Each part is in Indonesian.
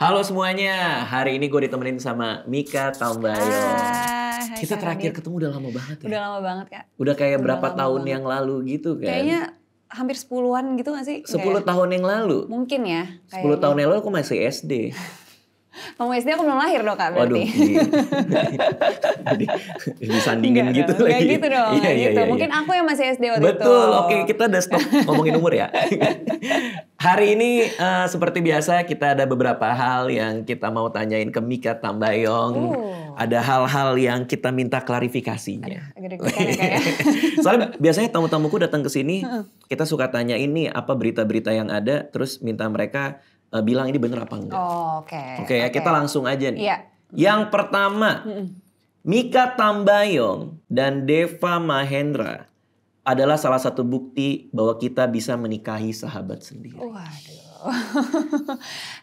Halo semuanya, hari ini gue ditemenin sama Mika Tambayo. Hai, hai, Kita terakhir ketemu udah lama banget ya? Udah lama banget kak. Udah kayak udah berapa tahun banget. yang lalu gitu kan? Kayaknya hampir sepuluhan gitu gak sih? Sepuluh tahun yang lalu? Mungkin ya. Sepuluh tahun yang lalu aku masih SD. Kamu SD aku belum lahir dong kak berarti. Waduh. Iya. Jadi disandingin enggak gitu dong, lagi. Gak gitu dong. Iya, iya, gitu. Iya, iya. Mungkin aku yang masih SD waktu Betul. itu. Betul. Oke kita udah stop ngomongin umur ya. Hari ini uh, seperti biasa kita ada beberapa hal yang kita mau tanyain ke Mika Tambayong. Uh. Ada hal-hal yang kita minta klarifikasinya. Aduh, ya, ya. Soalnya biasanya tamu-tamuku datang ke sini, kita suka tanya ini apa berita-berita yang ada, terus minta mereka uh, bilang ini bener apa enggak. Oh, Oke. Okay. Oke okay, ya kita langsung aja nih. Yeah. Yang pertama, Mika Tambayong dan Deva Mahendra adalah salah satu bukti bahwa kita bisa menikahi sahabat sendiri. Waduh.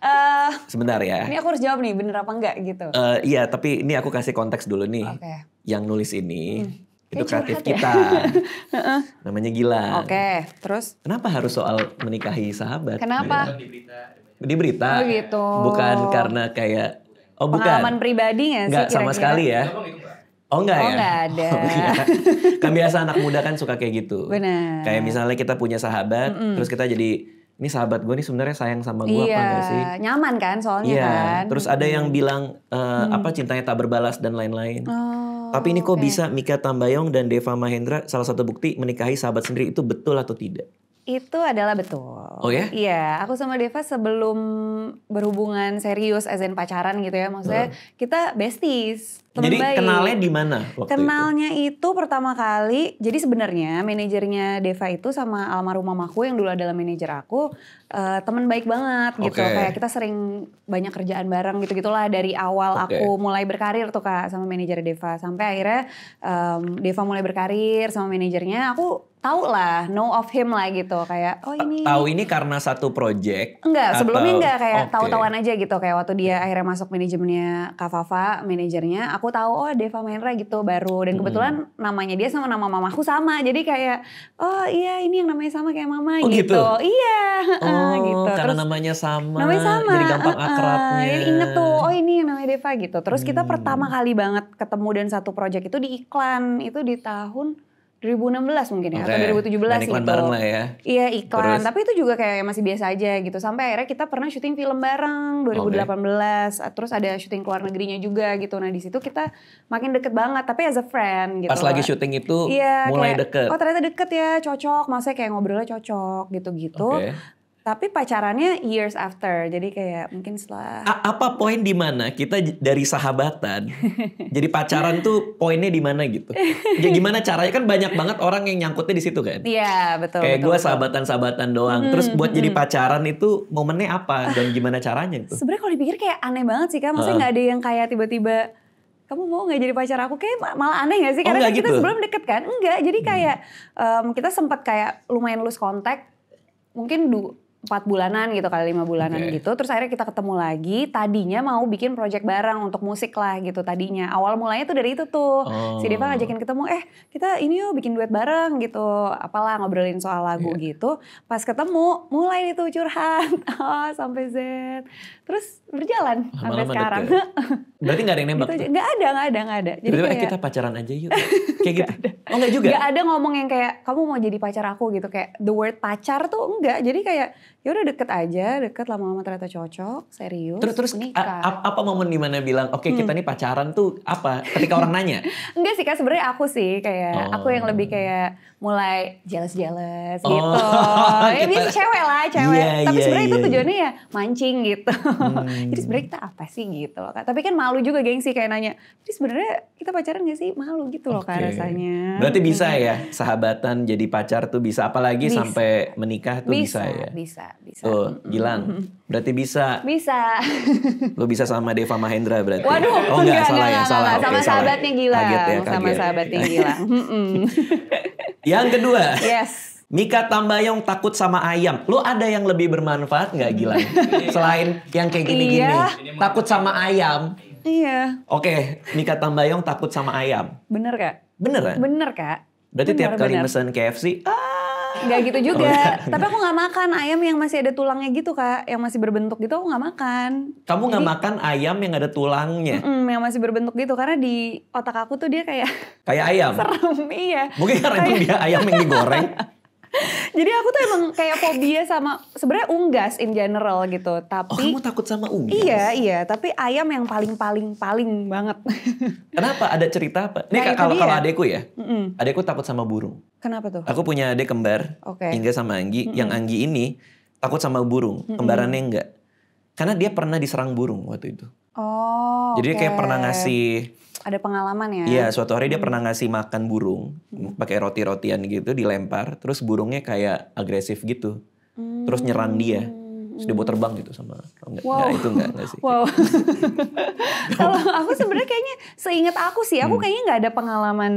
uh, Sebentar ya. Ini aku harus jawab nih, bener apa enggak gitu? Uh, iya, tapi ini aku kasih konteks dulu nih. Okay. Yang nulis ini hmm. itu kreatif ya? kita. Namanya Gila. Oke, okay. terus? Kenapa harus soal menikahi sahabat? Kenapa? Di berita. Di Oh gitu. Bukan karena kayak. Oh bukan. Pengalaman pribadi nggak sih? kira-kira? sama sekali ya. Oh enggak oh, ya? Enggak ada. Oh, enggak. Iya. kan biasa anak muda kan suka kayak gitu. Benar. Kayak misalnya kita punya sahabat, mm -mm. terus kita jadi ini sahabat gue nih sebenarnya sayang sama gue iya, apa enggak sih? Nyaman kan soalnya iya. kan. Terus ada yang bilang uh, hmm. apa cintanya tak berbalas dan lain-lain. Oh, Tapi ini kok okay. bisa Mika Tambayong dan Deva Mahendra salah satu bukti menikahi sahabat sendiri itu betul atau tidak? Itu adalah betul. Oh ya? Iya, aku sama Deva sebelum berhubungan serius as in pacaran gitu ya. Maksudnya hmm. kita besties, teman Jadi baik. kenalnya di mana waktu Kenalnya itu? itu pertama kali, jadi sebenarnya manajernya Deva itu sama almarhum mamaku yang dulu adalah manajer aku, uh, teman baik banget okay. gitu. Kayak kita sering banyak kerjaan bareng gitu-gitulah dari awal okay. aku mulai berkarir tuh Kak sama manajer Deva sampai akhirnya um, Deva mulai berkarir sama manajernya, aku tahu lah, know of him lah gitu kayak oh ini tahu ini karena satu project enggak atau... sebelumnya enggak kayak okay. tahu-tahuan aja gitu kayak waktu dia akhirnya masuk manajemennya Kafafa manajernya aku tahu oh Deva Mahendra gitu baru dan kebetulan hmm. namanya dia sama nama mamaku sama jadi kayak oh iya ini yang namanya sama kayak mama oh, gitu. gitu iya oh, gitu karena terus, namanya sama namanya sama jadi gampang akrabnya jadi inget tuh oh ini yang namanya Deva gitu terus kita hmm. pertama kali banget ketemu dan satu project itu di iklan itu di tahun 2016 mungkin ya okay. atau 2017 Dan iklan gitu. bareng lah ya. Iya iklan, Terus. tapi itu juga kayak masih biasa aja gitu. Sampai akhirnya kita pernah syuting film bareng 2018. Okay. Terus ada syuting keluar negerinya juga gitu. Nah, di situ kita makin deket banget tapi as a friend gitu. Pas lagi kan. syuting itu iya, mulai kayak, deket. Oh, ternyata deket ya, cocok. Maksudnya kayak ngobrolnya cocok gitu-gitu. Okay. Tapi pacarannya years after, jadi kayak mungkin setelah. A apa poin di mana kita dari sahabatan, jadi pacaran tuh poinnya di mana gitu? Ya gimana caranya kan banyak banget orang yang nyangkutnya di situ kan? Iya betul. Kayak gue sahabatan-sahabatan doang. Hmm, Terus buat hmm. jadi hmm. pacaran itu momennya apa dan gimana caranya itu? Sebenarnya kalau dipikir kayak aneh banget sih kan, maksudnya nggak uh. ada yang kayak tiba-tiba kamu mau nggak jadi pacar aku kayak malah aneh gak sih oh, karena oh, kita gitu. kita sebelum deket kan enggak jadi hmm. kayak hmm. um, kita sempat kayak lumayan lose kontak mungkin empat bulanan gitu kali lima bulanan okay. gitu terus akhirnya kita ketemu lagi tadinya mau bikin project bareng untuk musik lah gitu tadinya awal mulanya tuh dari itu tuh oh. si Deva oh. ngajakin ketemu eh kita ini yuk bikin duet bareng gitu apalah ngobrolin soal lagu yeah. gitu pas ketemu mulai itu curhat oh, sampai Z terus berjalan Lama -lama sampai sekarang berarti gak ada yang nembak gitu, tuh? nggak ada gak ada gak ada jadi kayak, kita pacaran aja yuk kayak gitu gak ada. oh gak juga nggak ada ngomong yang kayak kamu mau jadi pacar aku gitu kayak the word pacar tuh enggak jadi kayak ya udah deket aja deket lama-lama ternyata cocok serius terus terus apa momen dimana bilang oke okay, kita ini hmm. nih pacaran tuh apa ketika orang nanya enggak sih kan sebenarnya aku sih kayak oh. aku yang lebih oh. kayak mulai jealous-jealous oh, gitu. ya kita, biasa cewek lah, cewek. Yeah, Tapi yeah, sebenarnya yeah, itu iya, iya. tujuannya yeah. ya mancing gitu. Hmm. Jadi sebenarnya kita apa sih gitu loh. Tapi kan malu juga gengsi kayak nanya. Jadi sebenarnya kita pacaran gak sih? Malu gitu loh okay. Kak rasanya. Berarti bisa iya. ya sahabatan jadi pacar tuh bisa apalagi bisa. sampai menikah tuh bisa, bisa ya. Bisa, bisa. Tuh, Gilang. Berarti bisa. Bisa. Lo bisa sama Deva Mahendra berarti. Ya? Waduh, oh enggak, enggak salah enggak, ya, enggak, salah. Enggak, enggak, sama salah. sahabatnya gila, ya, Sama sahabatnya Gilang. Yang kedua. Yes. Mika Tambayong takut sama ayam. Lu ada yang lebih bermanfaat nggak gila? Iya. Selain yang kayak gini-gini. Iya. Takut sama ayam. Iya. Oke, Mika Tambayong takut sama ayam. Bener kak? Bener kan? Bener kak. Berarti bener, tiap kali bener. KFC, ah Gak gitu juga. Oh, iya. Tapi aku nggak makan ayam yang masih ada tulangnya gitu kak, yang masih berbentuk gitu aku nggak makan. Kamu nggak makan ayam yang ada tulangnya? Mm, yang masih berbentuk gitu karena di otak aku tuh dia kayak kayak ayam. Serem iya. Mungkin karena kayak... itu dia ayam yang digoreng. Jadi aku tuh emang kayak fobia sama sebenarnya unggas in general gitu. Oh, tapi Oh, kamu takut sama unggas? Iya, iya, tapi ayam yang paling-paling paling banget. Kenapa? Ada cerita apa? Ini nah, kalau kalau adekku ya. Mm -mm. Adekku takut sama burung. Kenapa tuh? Aku punya adek kembar, okay. Hingga sama Anggi. Mm -mm. Yang Anggi ini takut sama burung, kembarannya enggak. Karena dia pernah diserang burung waktu itu. Oh. Jadi okay. kayak pernah ngasih ada pengalaman ya? Iya, suatu hari dia hmm. pernah ngasih makan burung hmm. pakai roti-rotian gitu dilempar, terus burungnya kayak agresif gitu, hmm. terus nyerang dia. sudah buat hmm. terbang gitu sama oh, enggak, wow. itu enggak, enggak sih. Wow. Kalau aku sebenarnya kayaknya seingat aku sih, aku hmm. kayaknya nggak ada pengalaman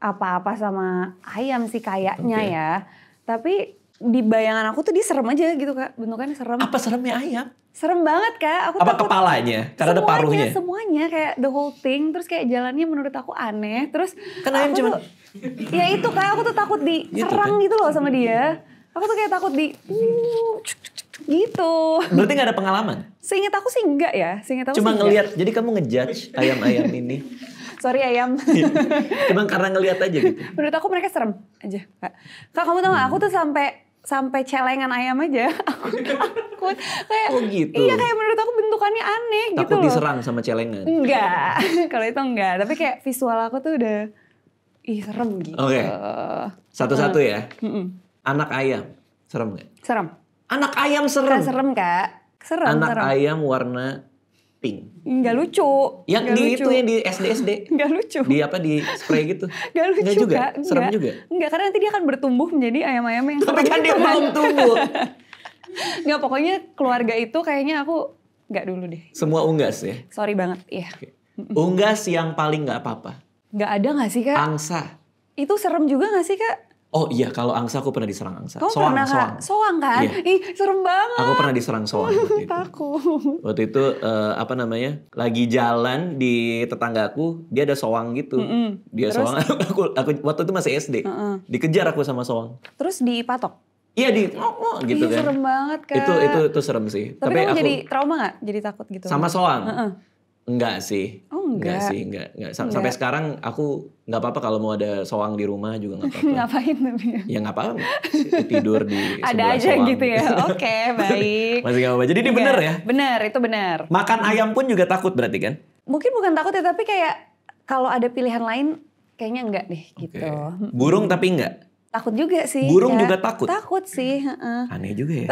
apa-apa sama ayam sih kayaknya okay. ya. Tapi di bayangan aku tuh dia serem aja gitu kak bentukannya serem apa seremnya ayam serem banget kak aku apa kepalanya karena semuanya, ada paruhnya semuanya kayak the whole thing terus kayak jalannya menurut aku aneh terus kan ayam cuma ya itu kak aku tuh takut diserang gitu, kan? gitu loh sama dia aku tuh kayak takut di uh, gitu berarti gak ada pengalaman seingat aku sih enggak ya seingat aku cuma ngelihat jadi kamu ngejudge ayam-ayam ini sorry ayam. Iya. Cuman karena ngelihat aja gitu. Menurut aku mereka serem aja. Kak, kamu tau gak? Aku tuh sampai sampai celengan ayam aja aku takut kayak oh gitu. iya kayak menurut aku bentukannya aneh takut gitu loh. diserang sama celengan enggak kalau itu enggak tapi kayak visual aku tuh udah ih serem gitu oke okay. satu-satu eh, ya mm -mm. anak ayam serem nggak serem anak ayam serem Kan serem kak serem anak serem. ayam warna pink. Enggak lucu. Yang di lucu. itu yang di SD SD. Enggak lucu. Di apa di spray gitu. Enggak lucu Nggak juga. serem juga. Enggak karena nanti dia akan bertumbuh menjadi ayam-ayam yang Tapi kan dia belum tumbuh. Enggak pokoknya keluarga itu kayaknya aku enggak dulu deh. Semua unggas ya. Sorry banget, iya. Unggas yang paling enggak apa-apa. Enggak ada enggak sih, Kak? Angsa. Itu serem juga enggak sih, Kak? Oh iya, kalau angsa aku pernah diserang angsa. Kamu soang, pernah soang. soang kan? Iya. Ih, serem banget. Aku pernah diserang soang waktu itu. Takut. Waktu itu uh, apa namanya? Lagi jalan di tetanggaku, dia ada soang gitu. Mm -hmm. Dia Terus? soang. aku aku waktu itu masih SD. Mm -hmm. Dikejar aku sama soang. Terus dipatok. Iya di oh, oh, gitu Ih, kan. Serem banget kan. Itu itu itu serem sih. Tapi, Tapi aku, jadi trauma gak? Jadi takut gitu. Sama soang. Mm -hmm. Enggak sih. Oh, enggak. sih, enggak, enggak. enggak. Sampai sekarang aku nggak apa-apa kalau mau ada soang di rumah juga nggak apa-apa. Ngapain tapi? Ya, ya enggak apa-apa. Tidur di Ada aja soang. gitu ya. Oke, okay, baik. Masih gak apa-apa. Jadi ini benar ya? Benar, itu benar. Makan ayam pun juga takut berarti kan? Mungkin bukan takut ya, tapi kayak kalau ada pilihan lain kayaknya enggak deh gitu. Okay. Burung tapi enggak? Takut juga sih. Burung ya. juga takut. Takut sih. Uh. Aneh juga ya.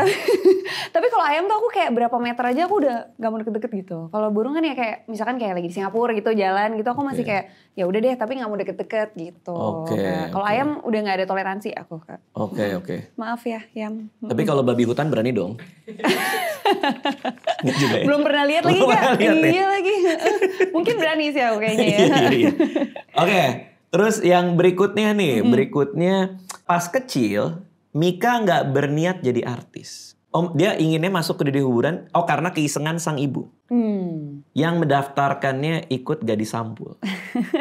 Tapi, kalau ayam tuh aku kayak berapa meter aja aku udah gak mau deket-deket gitu. Kalau burung kan ya kayak misalkan kayak lagi di Singapura gitu jalan gitu aku masih okay. kayak ya udah deh tapi nggak mau deket-deket gitu. Oke. Okay, nah, kalau okay. ayam udah nggak ada toleransi aku kak. Oke okay, oke. Okay. Maaf ya ayam. Tapi kalau babi hutan berani dong. juga ya? Belum pernah lihat lagi pernah ya? iya ya? lagi. Mungkin berani sih aku kayaknya ya. Iya, iya, iya. Oke. Okay. Terus yang berikutnya nih, hmm. berikutnya pas kecil Mika nggak berniat jadi artis. Om dia inginnya masuk ke dunia hiburan, oh karena keisengan sang ibu. Hmm. Yang mendaftarkannya ikut gadis sampul.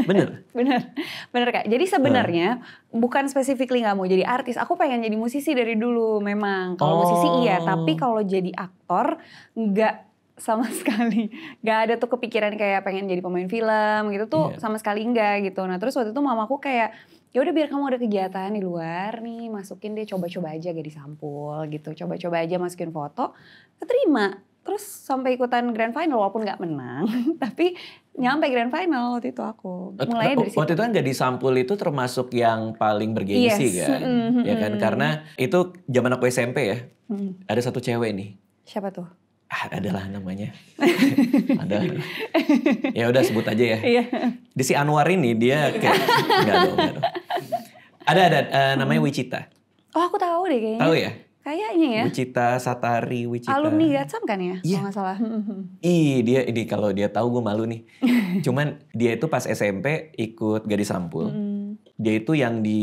Bener? bener, bener kak. Jadi nah. sebenarnya hmm. bukan spesifik nggak mau jadi artis. Aku pengen jadi musisi dari dulu memang. Kalau oh. musisi iya, tapi oh. kalau jadi aktor nggak sama sekali nggak ada tuh kepikiran kayak pengen jadi pemain film gitu tuh yeah. sama sekali enggak gitu nah terus waktu itu mama aku kayak ya udah biar kamu ada kegiatan di luar nih masukin deh coba-coba aja gak disampul gitu coba-coba aja masukin foto terima terus sampai ikutan grand final walaupun nggak menang tapi nyampe grand final waktu itu aku mulai dari situ. waktu itu kan jadi sampul itu termasuk yang paling bergengsi yes. kan mm -hmm. ya kan mm-hmm. karena itu zaman aku SMP ya mm. ada satu cewek nih siapa tuh ah, adalah namanya. ada. ya udah sebut aja ya. Iya. Di si Anwar ini dia kayak enggak dong, enggak dong. Ada ada uh, namanya hmm. Wicita. Oh, aku tahu deh kayaknya. Tahu ya? Kayaknya ya. Wicita Satari, Wicita. Alumni Gatsam kan ya, yeah. kalau nggak salah. Ih, dia ini kalau dia tahu gue malu nih. Cuman dia itu pas SMP ikut gadis sampul. Hmm. Dia itu yang di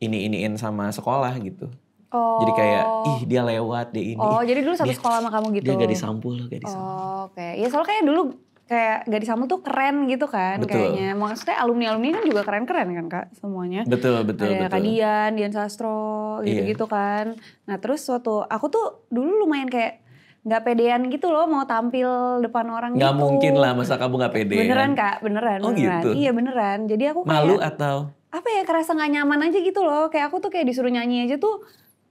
ini iniin sama sekolah gitu. Oh. Jadi kayak oh. ih dia lewat dia ini. Oh, jadi dulu satu dia, sekolah sama kamu gitu. Dia gak disampul loh, gak disampul. Oh, oke. Okay. Ya soalnya kayak dulu kayak gak disampul tuh keren gitu kan betul. kayaknya. Maksudnya alumni-alumni kan juga keren-keren kan Kak semuanya. Betul, betul, Ada betul. Kak Dian, Dian Sastro gitu-gitu iya. kan. Nah, terus suatu aku tuh dulu lumayan kayak gak pedean gitu loh mau tampil depan orang gak gitu. mungkin lah masa kamu gak pedean beneran kak beneran oh, beneran gitu. iya beneran jadi aku kayak, malu atau apa ya kerasa nggak nyaman aja gitu loh kayak aku tuh kayak disuruh nyanyi aja tuh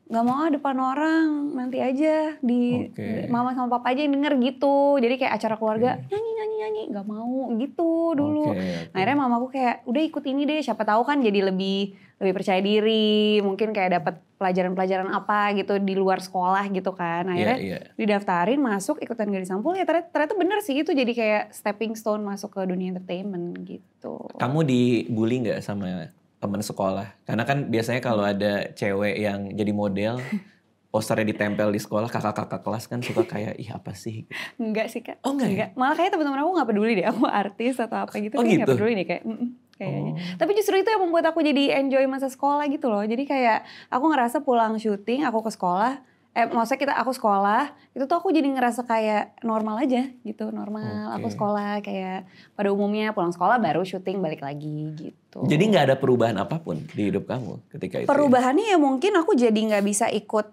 nggak mau ah depan orang nanti aja di okay. mama sama papa aja yang denger gitu jadi kayak acara keluarga okay. nyanyi nyanyi nyanyi nggak mau gitu dulu okay, Nah, akhirnya mamaku kayak udah ikut ini deh siapa tahu kan jadi lebih lebih percaya diri mungkin kayak dapat pelajaran-pelajaran apa gitu di luar sekolah gitu kan iya, akhirnya yeah, yeah. didaftarin masuk ikutan gadis sampul ya ternyata, ternyata bener sih itu jadi kayak stepping stone masuk ke dunia entertainment gitu kamu dibully nggak sama teman sekolah. Karena kan biasanya kalau hmm. ada cewek yang jadi model, posternya ditempel di sekolah, kakak-kakak kelas kan suka kayak, ih apa sih? Enggak sih kak. Oh enggak, ya? enggak. Ya? Malah kayak teman-teman aku gak peduli deh, aku artis atau apa oh, gitu. Oh gitu? Gak peduli nih kayak, mm -mm kayaknya. Oh. Tapi justru itu yang membuat aku jadi enjoy masa sekolah gitu loh. Jadi kayak aku ngerasa pulang syuting, aku ke sekolah, eh maksudnya kita aku sekolah itu tuh aku jadi ngerasa kayak normal aja gitu normal okay. aku sekolah kayak pada umumnya pulang sekolah baru syuting balik lagi gitu jadi nggak ada perubahan apapun di hidup kamu ketika itu ya? perubahannya ya, ya mungkin aku jadi nggak bisa ikut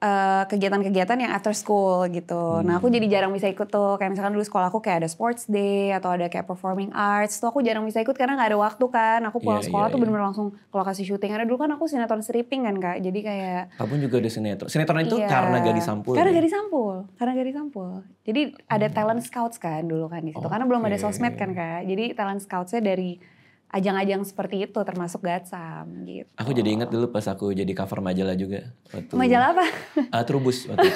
Eh, kegiatan-kegiatan uh, kegiatan yang after school gitu. Hmm. Nah aku jadi jarang bisa ikut tuh. Kayak misalkan dulu sekolah aku kayak ada sports day atau ada kayak performing arts. Tuh aku jarang bisa ikut karena nggak ada waktu kan. Aku pulang yeah, sekolah yeah, tuh iya. bener-bener yeah. langsung ke lokasi syuting. Karena dulu kan aku sinetron stripping kan kak. Jadi kayak. Kamu juga ada sinetron. Sinetron itu yeah. karena gadis sampul. Karena ya? gadis sampul. Karena gadis sampul. Jadi ada hmm. talent scouts kan dulu kan di situ. Okay. Oh, karena belum ada sosmed kan kak. Jadi talent scoutsnya dari ajang-ajang seperti itu termasuk Gatsam gitu. Aku jadi ingat dulu pas aku jadi cover majalah juga. Waktu, majalah apa? Uh, Trubus waktu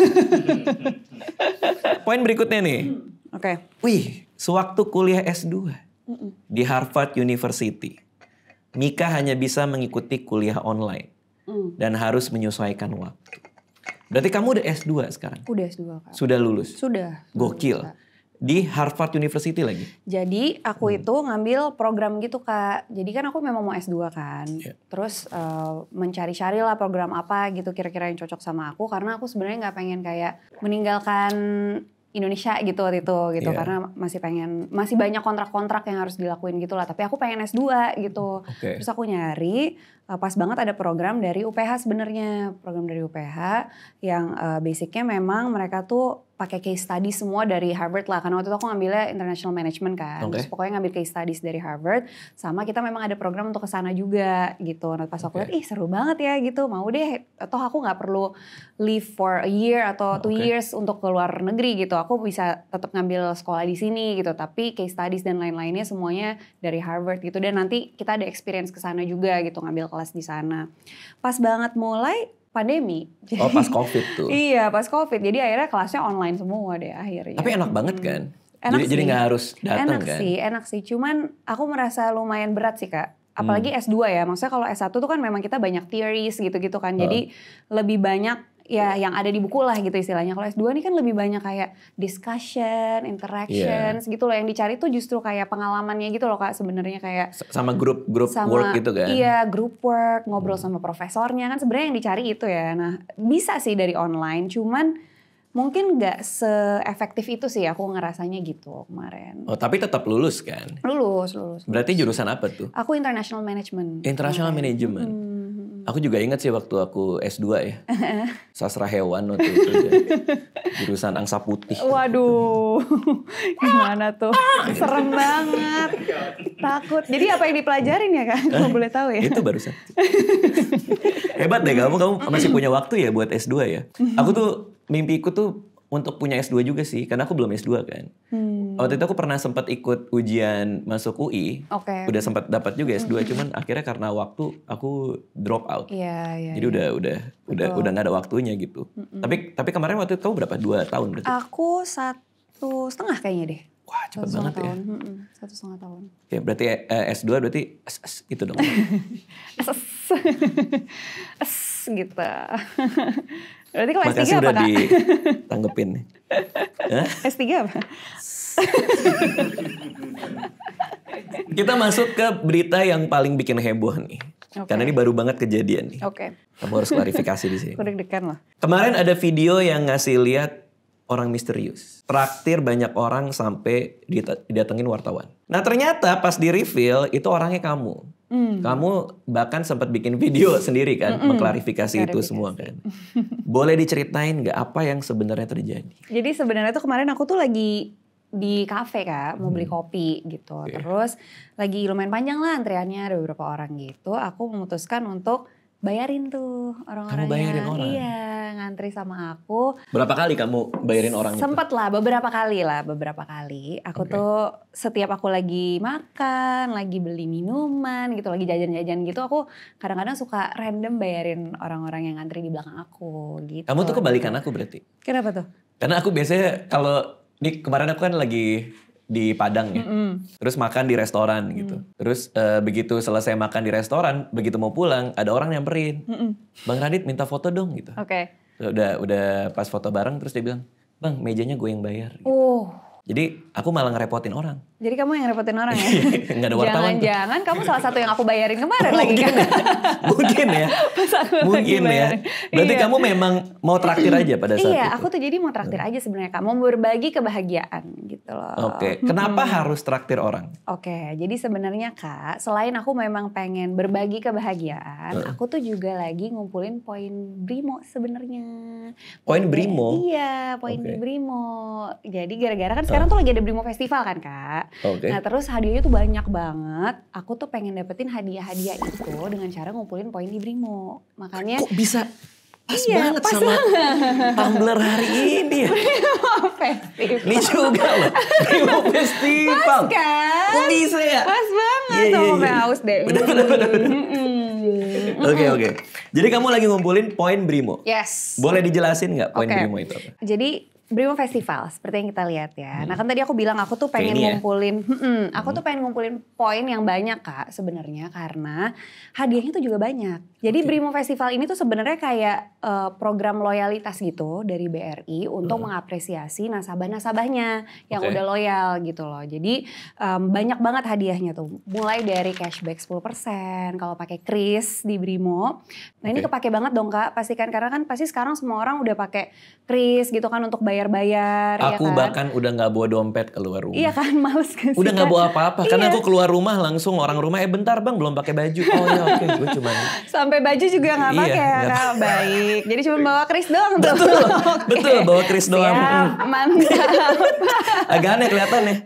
Poin berikutnya nih. Hmm, Oke. Okay. Wih, sewaktu kuliah S2 mm di Harvard University, Mika hanya bisa mengikuti kuliah online mm. dan harus menyesuaikan waktu. Berarti kamu udah S2 sekarang? Udah S2, Kak. Sudah lulus? Sudah. Gokil. Sudah di Harvard University lagi. Jadi aku hmm. itu ngambil program gitu kak. Jadi kan aku memang mau S2 kan. Yeah. Terus uh, mencari-cari lah program apa gitu kira-kira yang cocok sama aku. Karena aku sebenarnya nggak pengen kayak meninggalkan Indonesia gitu waktu itu gitu yeah. karena masih pengen masih banyak kontrak-kontrak yang harus dilakuin gitu lah tapi aku pengen S2 gitu. Okay. Terus aku nyari eh, pas banget ada program dari UPH sebenarnya, program dari UPH yang uh, basicnya memang mereka tuh pakai case study semua dari Harvard lah karena waktu itu aku ngambilnya international management kan okay. terus pokoknya ngambil case studies dari Harvard sama kita memang ada program untuk ke sana juga gitu nah pas aku okay. lihat ih seru banget ya gitu mau deh atau aku nggak perlu leave for a year atau two okay. years untuk ke luar negeri gitu aku bisa tetap ngambil sekolah di sini gitu tapi case studies dan lain-lainnya semuanya dari Harvard gitu dan nanti kita ada experience ke sana juga gitu ngambil kelas di sana pas banget mulai pandemi. oh pas covid tuh. iya pas covid. Jadi akhirnya kelasnya online semua deh akhirnya. Tapi enak banget kan? Hmm. Enak jadi, sih. Jadi gak harus datang kan? Enak sih, enak sih. Cuman aku merasa lumayan berat sih kak. Apalagi hmm. S2 ya. Maksudnya kalau S1 tuh kan memang kita banyak theories gitu-gitu kan. Jadi oh. lebih banyak ya yang ada di buku lah gitu istilahnya. Kalau S2 ini kan lebih banyak kayak discussion, interactions yeah. gitu loh yang dicari tuh justru kayak pengalamannya gitu loh Kak sebenarnya kayak sama grup grup sama, work gitu kan. Iya, grup work, ngobrol sama profesornya kan sebenarnya yang dicari itu ya. Nah, bisa sih dari online, cuman mungkin nggak seefektif itu sih aku ngerasanya gitu kemarin. Oh tapi tetap lulus kan? Lulus, lulus. lulus. Berarti jurusan apa tuh? Aku international management. International okay. Iya. management. Hmm. Aku juga ingat sih waktu aku S2 ya. Sastra hewan waktu itu. Jurusan angsa putih. Waduh. Gimana tuh? Serem banget. Takut. Jadi apa yang dipelajarin ya kan? Kalau boleh tahu ya. Itu barusan. Hebat deh kamu. Kamu masih punya waktu ya buat S2 ya. Aku tuh mimpiku tuh untuk punya S2 juga sih, karena aku belum S2 kan. Hmm. Waktu itu aku pernah sempat ikut ujian masuk UI, okay. udah sempat dapat juga S2, hmm. cuman akhirnya karena waktu aku drop out. Yeah, yeah, Jadi yeah. Iya. udah udah Betul. udah udah nggak ada waktunya gitu. Mm -mm. Tapi tapi kemarin waktu itu kamu berapa? Dua tahun berarti? Aku satu setengah kayaknya deh. Wah cepat banget ya. tahun. ya. Satu setengah tahun. Oke berarti eh, S2 berarti S, S itu dong. S, S, S gitu. Berarti kalau S3 apa udah kak? ditanggepin nih. S3 apa? Kita masuk ke berita yang paling bikin heboh nih. Okay. Karena ini baru banget kejadian nih. Oke. Okay. Kamu harus klarifikasi di sini. Kurang degan lah. Kemarin ada video yang ngasih lihat orang misterius. Traktir banyak orang sampai didatengin wartawan. Nah ternyata pas di reveal itu orangnya kamu. Mm. Kamu bahkan sempat bikin video sendiri kan mm -mm. mengklarifikasi itu semua kan. Boleh diceritain nggak apa yang sebenarnya terjadi? Jadi sebenarnya tuh kemarin aku tuh lagi di kafe kak mau beli hmm. kopi gitu. Okay. Terus lagi lumayan panjang lah antriannya ada beberapa orang gitu. Aku memutuskan untuk bayarin tuh orang-orangnya. Kamu bayarin orang? Iya ngantri sama aku. Berapa kali kamu bayarin orang Sempet lah, beberapa kali lah, beberapa kali. Aku okay. tuh setiap aku lagi makan, lagi beli minuman gitu, lagi jajan-jajan gitu, aku kadang-kadang suka random bayarin orang-orang yang ngantri di belakang aku gitu. Kamu tuh kebalikan aku berarti? Kenapa tuh? Karena aku biasanya kalau ini kemarin aku kan lagi di Padang ya. Mm-hmm. Terus makan di restoran gitu. mm. gitu. Terus e, begitu selesai makan di restoran, begitu mau pulang ada orang nyamperin. Mm-hmm. Bang Radit minta foto dong gitu. Oke. Okay udah udah pas foto bareng terus dia bilang bang mejanya gue yang bayar gitu. oh. Jadi aku malah ngerepotin orang. Jadi kamu yang ngerepotin orang ya? Enggak ada wartawan. Jangan-jangan kamu salah satu yang aku bayarin kemarin lagi kan? Mungkin ya. Mungkin ya. Berarti iya. kamu memang mau traktir aja pada saat iya, itu. Iya, aku tuh jadi mau traktir aja sebenarnya kamu berbagi kebahagiaan gitu loh. Oke, okay. kenapa hmm. harus traktir orang? Oke, okay. jadi sebenarnya Kak, selain aku memang pengen berbagi kebahagiaan, hmm. aku tuh juga lagi ngumpulin poin Brimo sebenarnya. Poin Brimo? Iya, poin okay. Brimo. Jadi gara-gara kan sekarang tuh lagi ada Brimo Festival kan kak. Okay. Nah terus hadiahnya tuh banyak banget. Aku tuh pengen dapetin hadiah-hadiah itu dengan cara ngumpulin poin di Brimo. Makanya. Kok bisa? Pas iya, banget pas sama banget. tumbler hari ini ya. Festival. Ini juga loh. Primo Festival. Pas kan? Kok bisa ya? Pas banget yeah, yeah, yeah. haus deh. Benar, benar, benar. Oke, oke. Jadi kamu lagi ngumpulin poin Brimo. Yes. Boleh dijelasin nggak poin okay. Brimo itu apa? Jadi Brimo Festival seperti yang kita lihat ya. Nah, hmm. Nah kan tadi aku bilang aku tuh pengen ya? ngumpulin, hmm, aku hmm. tuh pengen ngumpulin poin yang banyak kak sebenarnya karena hadiahnya tuh juga banyak. Jadi okay. Brimo Festival ini tuh sebenarnya kayak uh, program loyalitas gitu dari BRI untuk hmm. mengapresiasi nasabah-nasabahnya yang okay. udah loyal gitu loh. Jadi um, banyak banget hadiahnya tuh. Mulai dari cashback 10% kalau pakai Kris di Brimo. Nah okay. ini kepake banget dong kak. Pastikan karena kan pasti sekarang semua orang udah pakai Kris gitu kan untuk bayar bayar-bayar. Iya aku ya kan? bahkan udah nggak bawa dompet keluar rumah. Iya kan, males kan Udah nggak bawa apa-apa, karena iya. aku keluar rumah langsung orang rumah, eh bentar bang, belum pakai baju. Oh ya oke, okay, gue cuma. Sampai baju juga nggak iya, pakai, iya, kan? baik. Jadi cuma bawa kris doang. Betul, tuh. okay. betul, bawa kris doang. Ya, mantap. Agak aneh kelihatan nih,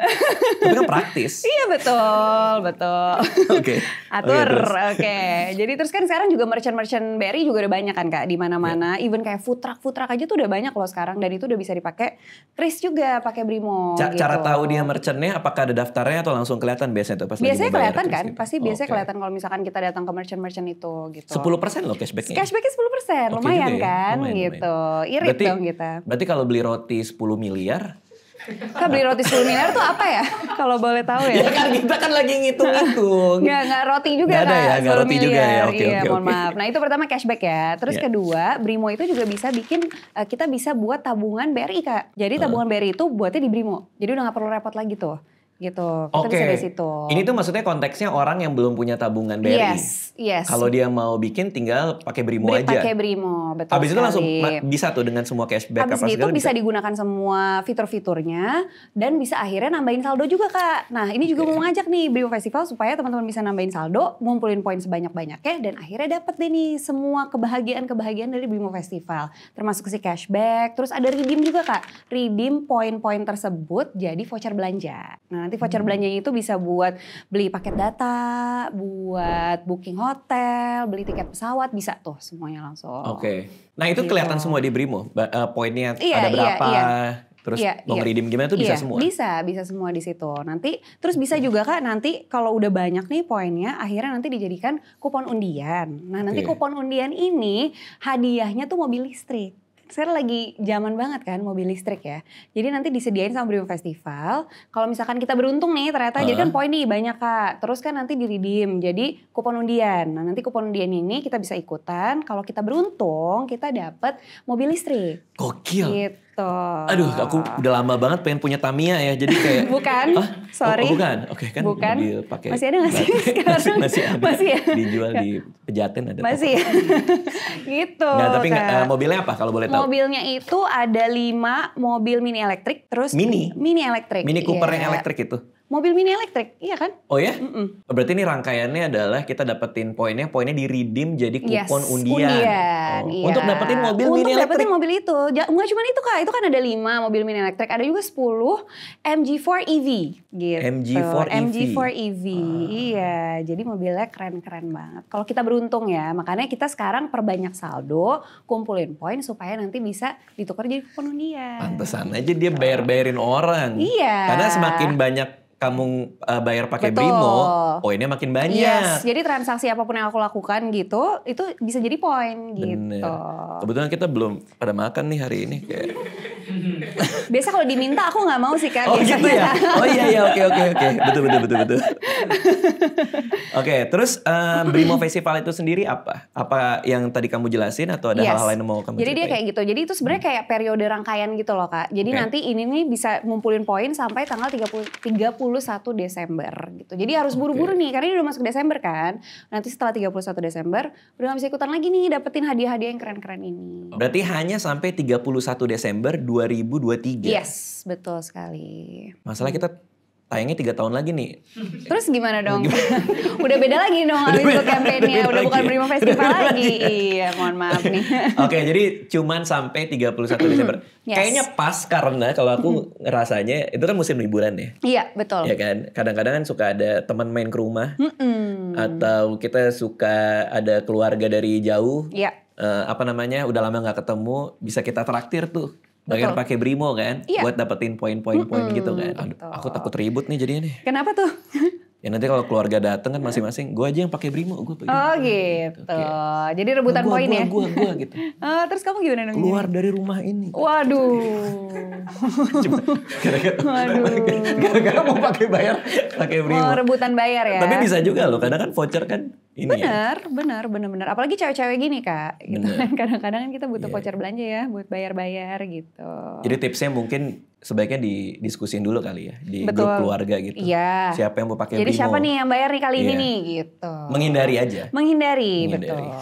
tapi kan praktis. Iya betul, betul. Oke. Okay. Oh, iya, Atur, oke. Okay, okay. Jadi terus kan sekarang juga merchant-merchant berry juga udah banyak kan kak, di mana-mana. Yeah. Even kayak food truck, food truck aja tuh udah banyak loh sekarang, dan itu udah bisa dipakai. Chris juga pakai Brimo. Ca gitu. Cara tahu dia merchantnya apakah ada daftarnya atau langsung kelihatan biasanya tuh pas Biasanya kelihatan kan, gitu. pasti biasanya okay. kelihatan kalau misalkan kita datang ke merchant-merchant itu gitu. 10% loh cashbacknya. Cashbacknya 10%, okay lumayan ya. kan lumayan, gitu. Irit berarti, dong kita. Berarti kalau beli roti 10 miliar, Kak beli roti miliar tuh apa ya? Kalau boleh tahu ya. ya kan kita kan lagi ngitung-ngitung. Enggak, enggak roti juga gak ada Kak. ya, enggak roti juga ya. Oke, okay, iya, okay, mohon okay. maaf. Nah, itu pertama cashback ya. Terus yeah. kedua, Brimo itu juga bisa bikin eh, kita bisa buat tabungan BRI Kak. Jadi tabungan BRI itu buatnya di Brimo. Jadi udah nggak perlu repot lagi tuh gitu. Oke. okay. Ini tuh maksudnya konteksnya orang yang belum punya tabungan BRI. Yes, yes. Kalau dia mau bikin tinggal pakai Brimo Beri, aja. Pakai Brimo, betul Habis sekali. itu langsung bisa tuh dengan semua cashback Habis apa itu bisa. bisa digunakan semua fitur-fiturnya dan bisa akhirnya nambahin saldo juga, Kak. Nah, ini juga okay. mau ngajak nih Brimo Festival supaya teman-teman bisa nambahin saldo, ngumpulin poin sebanyak-banyaknya dan akhirnya dapat deh nih semua kebahagiaan-kebahagiaan dari Brimo Festival. Termasuk si cashback, terus ada redeem juga, Kak. Redeem poin-poin tersebut jadi voucher belanja. Nah, Nanti voucher hmm. belanjanya itu bisa buat beli paket data, buat booking hotel, beli tiket pesawat, bisa tuh semuanya langsung. Oke. Okay. Nah itu gitu. kelihatan semua di Brimo, eh, poinnya yeah, iya, ada berapa. Yeah, yeah. terus iya, mau iya. redeem gimana tuh bisa iya, semua? Bisa, bisa semua di situ. Nanti terus bisa juga Kak nanti kalau udah banyak nih poinnya akhirnya nanti dijadikan kupon undian. Nah, nanti okay. kupon undian ini hadiahnya tuh mobil listrik saya lagi zaman banget kan mobil listrik ya. Jadi nanti disediain sama Brio Festival. Kalau misalkan kita beruntung nih ternyata uh. jadi kan poin nih banyak Kak. Terus kan nanti diridim Jadi kupon undian. Nah, nanti kupon undian ini kita bisa ikutan. Kalau kita beruntung, kita dapat mobil listrik. Gokil. Gitu. Betul. Aduh, aku udah lama banget pengen punya Tamia ya. Jadi kayak bukan. Ah, sorry. Oh, oh bukan. Oke, okay, kan bukan. Masih ada nggak sih masih, masih ada. Masih ya? Dijual di Pejaten ada. Masih. Ya? gitu. Nah, tapi gak, uh, eh, mobilnya apa kalau boleh tahu? Mobilnya itu ada lima mobil mini elektrik, terus mini mini elektrik. Mini Cooper yeah. yang elektrik itu mobil mini elektrik, iya kan? Oh ya? Mm -mm. Berarti ini rangkaiannya adalah kita dapetin poinnya, poinnya di redeem jadi kupon yes, undian. undian oh. iya. Untuk dapetin mobil Untuk mini elektrik. Untuk dapetin mobil itu, nggak cuma itu kak, itu kan ada lima mobil mini elektrik, ada juga sepuluh MG4 EV gitu. MG4 EV. MG4 EV, ah. iya. Jadi mobilnya keren-keren banget. Kalau kita beruntung ya, makanya kita sekarang perbanyak saldo, kumpulin poin supaya nanti bisa ditukar jadi kupon undian. Pantesan aja dia bayar-bayarin orang. Iya. Karena semakin banyak kamu uh, bayar pakai Brimo, poinnya makin banyak. Yes, jadi transaksi apapun yang aku lakukan gitu, itu bisa jadi poin gitu. Bener. Kebetulan kita belum pada makan nih hari ini kayak Biasa kalau diminta aku nggak mau sih kan. Oh biasanya. gitu ya. Oh iya iya oke oke oke. Betul betul betul betul. oke okay, terus uh, Brimo Festival itu sendiri apa? Apa yang tadi kamu jelasin atau ada hal hal lain yang mau kamu? Jadi ceritain? dia kayak gitu. Jadi itu sebenarnya hmm. kayak periode rangkaian gitu loh kak. Jadi okay. nanti ini nih bisa ngumpulin poin sampai tanggal 30, 31 Desember gitu. Jadi harus buru-buru okay. nih karena ini udah masuk Desember kan. Nanti setelah 31 Desember udah gak bisa ikutan lagi nih dapetin hadiah-hadiah yang keren-keren ini. Berarti hanya sampai 31 Desember dua 2023. Yes, betul sekali. Masalah kita tayangnya tiga tahun lagi nih. Terus gimana dong? Gimana? udah beda lagi dong abis itu kampanyenya, udah, udah bukan Prima Festival udah lagi. iya, mohon maaf nih. Oke, okay, jadi cuman sampai 31 Desember. yes. Kayaknya pas karena kalau aku rasanya itu kan musim liburan ya. Iya, betul. Iya kan? Kadang-kadang kan suka ada teman main ke rumah. Atau kita suka ada keluarga dari jauh. Iya. Uh, apa namanya udah lama nggak ketemu bisa kita traktir tuh bayar pakai Brimo kan iya. buat dapetin poin-poin poin mm -hmm, gitu kan. Aduh, aku takut ribut nih jadinya nih. Kenapa tuh? Ya nanti kalau keluarga dateng kan masing-masing, gue aja yang pakai Brimo, gue pakai. Oh gitu. Okay. Jadi rebutan nah, poin ya. Gue, gue, gitu. uh, terus kamu gimana nih? Keluar dari rumah ini. Waduh. gara-gara, mau pakai bayar, pakai Brimo. Oh rebutan bayar ya. Tapi bisa juga loh, kadang kan voucher kan ini benar ya. benar bener, bener. Apalagi cewek-cewek gini kak, gitu kan kadang-kadang kan kita butuh yeah. voucher belanja ya buat bayar-bayar gitu. Jadi tipsnya mungkin sebaiknya didiskusin dulu kali ya di Betul. grup keluarga gitu. Iya. Siapa yang mau pakai Jadi Bimo. siapa nih yang bayar nih kali yeah. ini iya. nih gitu. Menghindari aja. Menghindari, Menghindari. betul.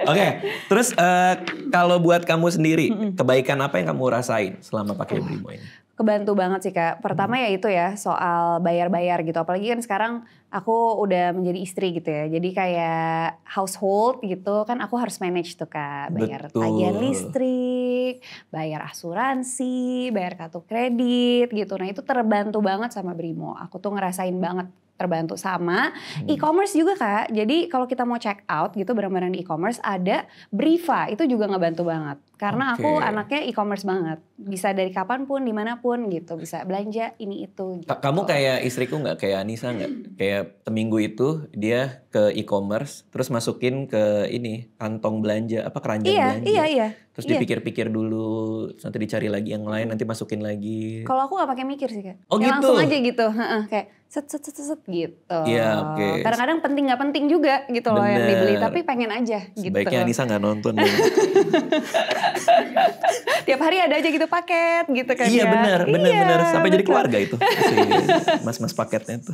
Oke, okay. terus uh, kalau buat kamu sendiri, kebaikan apa yang kamu rasain selama pakai ah. Brimo ini? kebantu banget sih kak. Pertama hmm. ya itu ya soal bayar-bayar gitu. Apalagi kan sekarang aku udah menjadi istri gitu ya. Jadi kayak household gitu kan aku harus manage tuh kak. Bayar tagihan listrik, bayar asuransi, bayar kartu kredit gitu. Nah itu terbantu banget sama Brimo. Aku tuh ngerasain banget terbantu sama hmm. e-commerce juga kak jadi kalau kita mau check out gitu barang-barang di e-commerce ada Briva itu juga bantu banget karena okay. aku anaknya e-commerce banget bisa dari kapanpun dimanapun gitu bisa belanja ini itu gitu. kamu kayak istriku nggak kayak Anissa nggak kayak seminggu itu dia ke e-commerce terus masukin ke ini kantong belanja apa keranjang iya, belanja iya iya terus iya. dipikir-pikir dulu nanti dicari lagi yang lain nanti masukin lagi kalau aku nggak pakai mikir sih kak oh gitu langsung aja gitu kayak set set set set gitu. Iya, oke. Okay. Kadang-kadang penting nggak penting juga gitu loh yang dibeli, tapi pengen aja gitu. Sebaiknya Anissa nggak nonton. Tiap hari ada aja gitu paket gitu kan. Iya, ya. benar, benar, iya, benar. Sampai betul. jadi keluarga itu. mas-mas paketnya itu.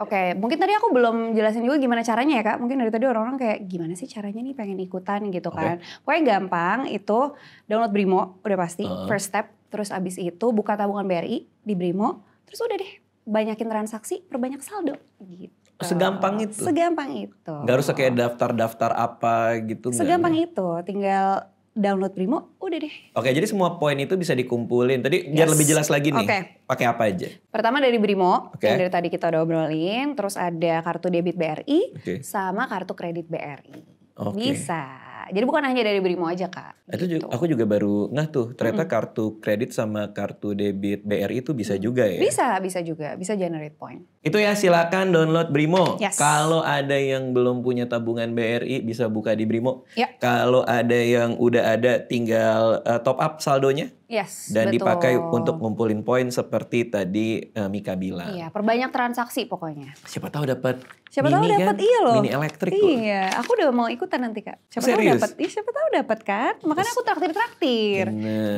Oke, okay. mungkin tadi aku belum jelasin juga gimana caranya ya, Kak. Mungkin dari tadi orang-orang kayak gimana sih caranya nih pengen ikutan gitu okay. kan. Pokoknya gampang itu download Brimo udah pasti, uh first step. Terus abis itu buka tabungan BRI di Brimo, terus udah deh banyakin transaksi, perbanyak saldo gitu. Segampang itu. Segampang itu. Gak harus kayak daftar-daftar apa gitu. Segampang gak? itu, tinggal download Primo, udah deh. Oke, jadi semua poin itu bisa dikumpulin. Tadi yes. biar lebih jelas lagi nih, okay. pakai apa aja? Pertama dari Brimo, okay. yang dari tadi kita udah obrolin. Terus ada kartu debit BRI, okay. sama kartu kredit BRI. Okay. Bisa. Jadi bukan hanya dari Brimo aja kak. Itu gitu. juga, aku juga baru ngah tuh ternyata mm kartu kredit sama kartu debit BRI itu bisa mm. juga ya. Bisa, bisa juga, bisa generate point. Itu ya silakan download Brimo. Yes. Kalau ada yang belum punya tabungan BRI bisa buka di Brimo. Yep. Ya. Kalau ada yang udah ada tinggal uh, top up saldonya Yes, dan betul. dipakai untuk ngumpulin poin seperti tadi uh, Mika bilang. Iya, perbanyak transaksi pokoknya. Siapa tahu dapat Siapa tahu dapat kan? iya loh. Mini elektrik. Iya, loh. aku udah mau ikutan nanti Kak. Siapa Serius? tahu dapat. Iya, siapa tahu dapat kan? Makanya aku traktir-traktir.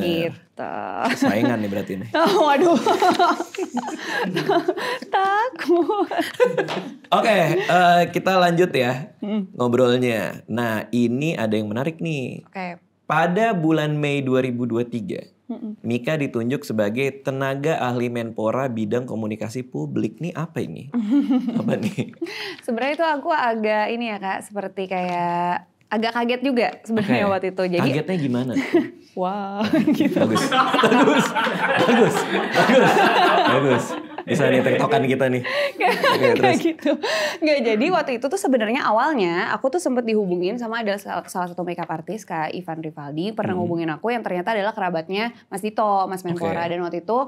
Gitu. Saingan nih berarti nih. Oh, waduh. Takut. Oke, okay, uh, eh, kita lanjut ya hmm. ngobrolnya. Nah, ini ada yang menarik nih. Oke. Okay pada bulan Mei 2023, mm -mm. Mika ditunjuk sebagai tenaga ahli Menpora bidang komunikasi publik. Nih apa ini? apa nih? Sebenarnya itu aku agak ini ya kak, seperti kayak agak kaget juga sebenarnya okay. waktu itu. Jadi kagetnya gimana? Wah, wow, gitu. Bagus. bagus. Bagus. Bagus. Bagus bisa nih tektokan kita nih. Gak, gitu. Gak jadi waktu itu tuh sebenarnya awalnya aku tuh sempet dihubungin sama ada salah satu makeup artist Kak Ivan Rivaldi pernah hmm. hubungin aku yang ternyata adalah kerabatnya Mas Dito, Mas Menpora okay. dan waktu itu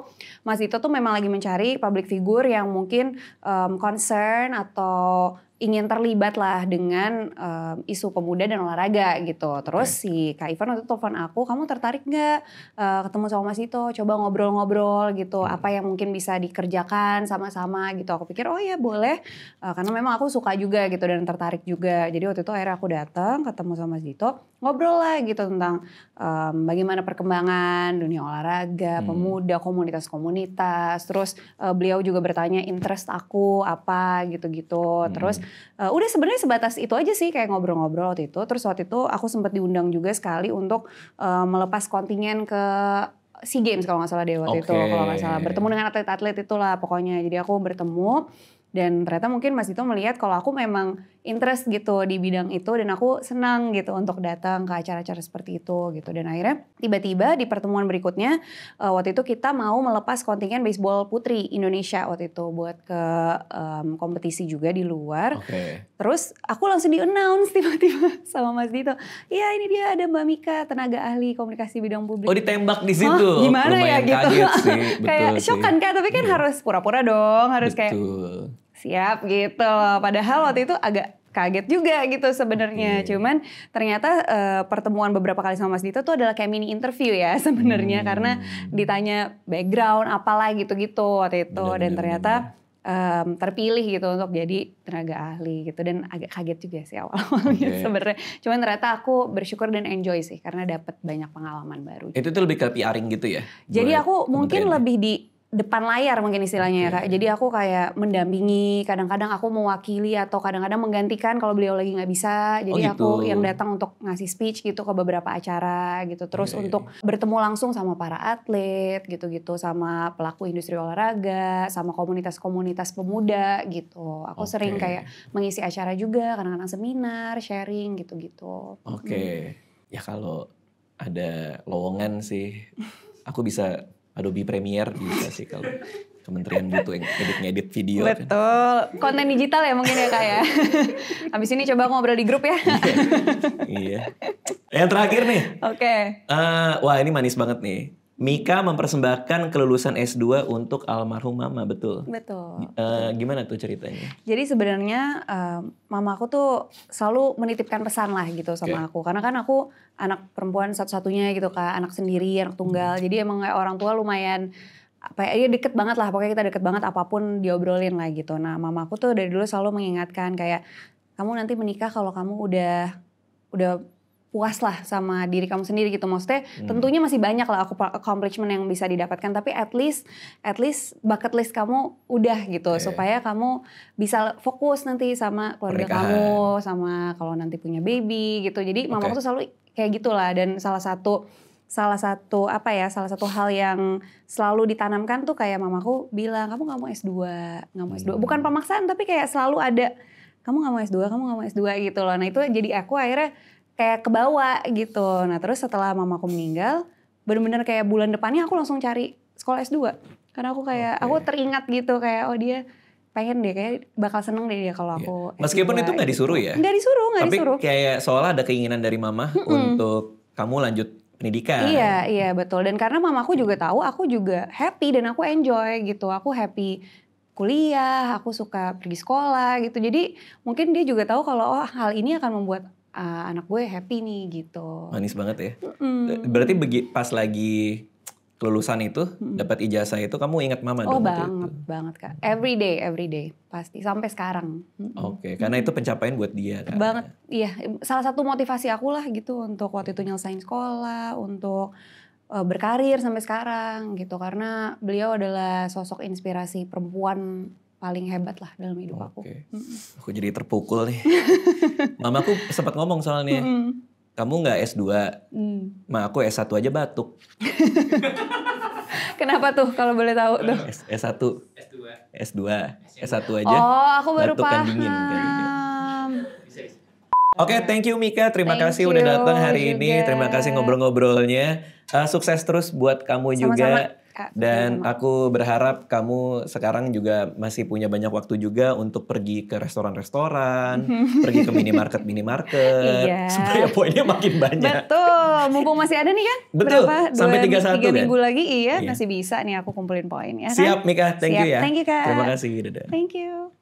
Mas Dito tuh memang lagi mencari public figure yang mungkin um, concern atau ingin terlibat lah dengan um, isu pemuda dan olahraga gitu. Terus okay. si Kak Ivan waktu telepon aku, kamu tertarik nggak uh, ketemu sama Mas Ito? Coba ngobrol-ngobrol gitu, hmm. apa yang mungkin bisa dikerjakan sama-sama gitu. Aku pikir oh iya boleh, uh, karena memang aku suka juga gitu dan tertarik juga. Jadi waktu itu akhirnya aku datang ketemu sama Mas Ito, ngobrol lah gitu tentang um, bagaimana perkembangan dunia olahraga, hmm. pemuda, komunitas-komunitas. Terus uh, beliau juga bertanya interest aku apa gitu-gitu. Hmm. Terus uh, udah sebenarnya sebatas itu aja sih kayak ngobrol-ngobrol waktu itu terus waktu itu aku sempat diundang juga sekali untuk uh, melepas kontingen ke Sea Games kalau nggak salah deh waktu okay. itu kalau nggak salah bertemu dengan atlet-atlet itulah pokoknya jadi aku bertemu dan ternyata mungkin Mas Dito melihat kalau aku memang interest gitu di bidang itu dan aku senang gitu untuk datang ke acara-acara seperti itu gitu dan akhirnya tiba-tiba di pertemuan berikutnya uh, waktu itu kita mau melepas kontingen baseball putri Indonesia waktu itu buat ke um, kompetisi juga di luar okay. terus aku langsung di announce tiba-tiba sama Mas Dito Iya ini dia ada Mbak Mika tenaga ahli komunikasi bidang publik oh ditembak di oh, situ oh, gimana ya gitu sih, kayak shock kan kak tapi kan yeah. harus pura-pura dong harus betul. kayak siap gitu loh. Padahal waktu itu agak kaget juga gitu sebenarnya. Okay. Iya, iya. Cuman ternyata uh, pertemuan beberapa kali sama Mas Dito tuh adalah kayak mini interview ya sebenarnya hmm. karena ditanya background apalah gitu-gitu waktu itu bener, iya, dan bener, ternyata bener. Um, terpilih gitu untuk jadi tenaga ahli gitu dan agak kaget juga sih awal-awalnya okay. sebenarnya. Cuman ternyata aku bersyukur dan enjoy sih karena dapat banyak pengalaman baru. Itu gitu. tuh lebih ke PRing gitu ya. Jadi aku mungkin ya? lebih di depan layar mungkin istilahnya ya kak. Jadi aku kayak mendampingi, kadang-kadang aku mewakili atau kadang-kadang menggantikan kalau beliau lagi nggak bisa. Jadi oh, gitu. aku yang datang untuk ngasih speech gitu ke beberapa acara gitu. Terus yeah, untuk bertemu langsung sama para atlet gitu-gitu, sama pelaku industri olahraga, sama komunitas-komunitas pemuda gitu. Aku okay. sering kayak mengisi acara juga, kadang-kadang seminar, sharing gitu-gitu. Oke, okay. hmm. ya kalau ada lowongan sih, aku bisa Adobe Premiere bisa sih kalau kementerian butuh yang edit ngedit video. Kan. Betul. Kan. Konten digital ya mungkin ya kak ya. Abis ini coba ngobrol di grup ya. iya. iya. Yang terakhir nih. Oke. Okay. Uh, eh, wah ini manis banget nih. Mika mempersembahkan kelulusan S2 untuk almarhum mama, betul? Betul. Uh, gimana tuh ceritanya? Jadi sebenarnya uh, mama aku tuh selalu menitipkan pesan lah gitu sama okay. aku. Karena kan aku anak perempuan satu-satunya gitu kan, anak sendiri, anak tunggal. Hmm. Jadi emang orang tua lumayan apa ya, ya deket banget lah pokoknya kita deket banget apapun diobrolin lah gitu nah Mama aku tuh dari dulu selalu mengingatkan kayak kamu nanti menikah kalau kamu udah udah puas lah sama diri kamu sendiri gitu maksudnya hmm. tentunya masih banyak lah aku accomplishment yang bisa didapatkan tapi at least at least bucket list kamu udah gitu yeah. supaya kamu bisa fokus nanti sama keluarga Pernikahan. kamu sama kalau nanti punya baby gitu jadi okay. tuh selalu kayak gitulah dan salah satu salah satu apa ya salah satu hal yang selalu ditanamkan tuh kayak mamaku bilang kamu nggak mau S2 nggak mau S2 hmm. bukan pemaksaan tapi kayak selalu ada kamu nggak mau S2 kamu nggak mau S2 gitu loh nah itu jadi aku akhirnya kayak ke bawah gitu. Nah terus setelah mamaku meninggal, bener-bener kayak bulan depannya aku langsung cari sekolah S2. Karena aku kayak, okay. aku teringat gitu kayak oh dia pengen deh kayak bakal seneng deh dia kalau iya. aku yeah. meskipun S2, itu nggak gitu. disuruh ya nggak disuruh nggak disuruh tapi kayak seolah ada keinginan dari mama mm -mm. untuk kamu lanjut pendidikan. Iya, iya betul. Dan karena mamaku juga tahu aku juga happy dan aku enjoy gitu. Aku happy kuliah, aku suka pergi sekolah gitu. Jadi mungkin dia juga tahu kalau oh hal ini akan membuat uh, anak gue happy nih gitu. Manis banget ya. Mm. Berarti begi, pas lagi kelulusan itu mm. dapat ijazah itu kamu ingat mama oh, dong. Oh banget itu. banget kak. Every day every day pasti sampai sekarang. Oke okay, karena itu pencapaian buat dia. Kan? Banget iya salah satu motivasi aku lah gitu untuk waktu itu nyelesain sekolah untuk eh, berkarir sampai sekarang gitu karena beliau adalah sosok inspirasi perempuan paling hebat lah dalam hidup okay. aku. Mm-hmm. Aku jadi terpukul nih. Mama aku sempat ngomong soalnya, mm-hmm. kamu nggak S2, mm. ma aku S1 aja batuk. Kenapa tuh kalau boleh tahu tuh? S, S1. S2. S2. S1 aja. Oh, aku baru batuk paham. Kan dingin, kayak gitu. Oke, okay, thank you Mika. Terima thank kasih you udah datang hari juga. ini. Terima kasih ngobrol-ngobrolnya. Uh, sukses terus buat kamu Sama-sama. juga. Dan aku berharap kamu sekarang juga masih punya banyak waktu juga untuk pergi ke restoran-restoran, mm-hmm. pergi ke minimarket minimarket iya. supaya poinnya makin banyak. Betul, mumpung masih ada nih kan? Betul. Berapa? Sampai tiga tiga kan? minggu lagi iya, iya, masih bisa nih aku kumpulin poin ya kan? Siap Mika, thank Siap. you ya. Thank you Kak. Terima kasih, dadah. Thank you.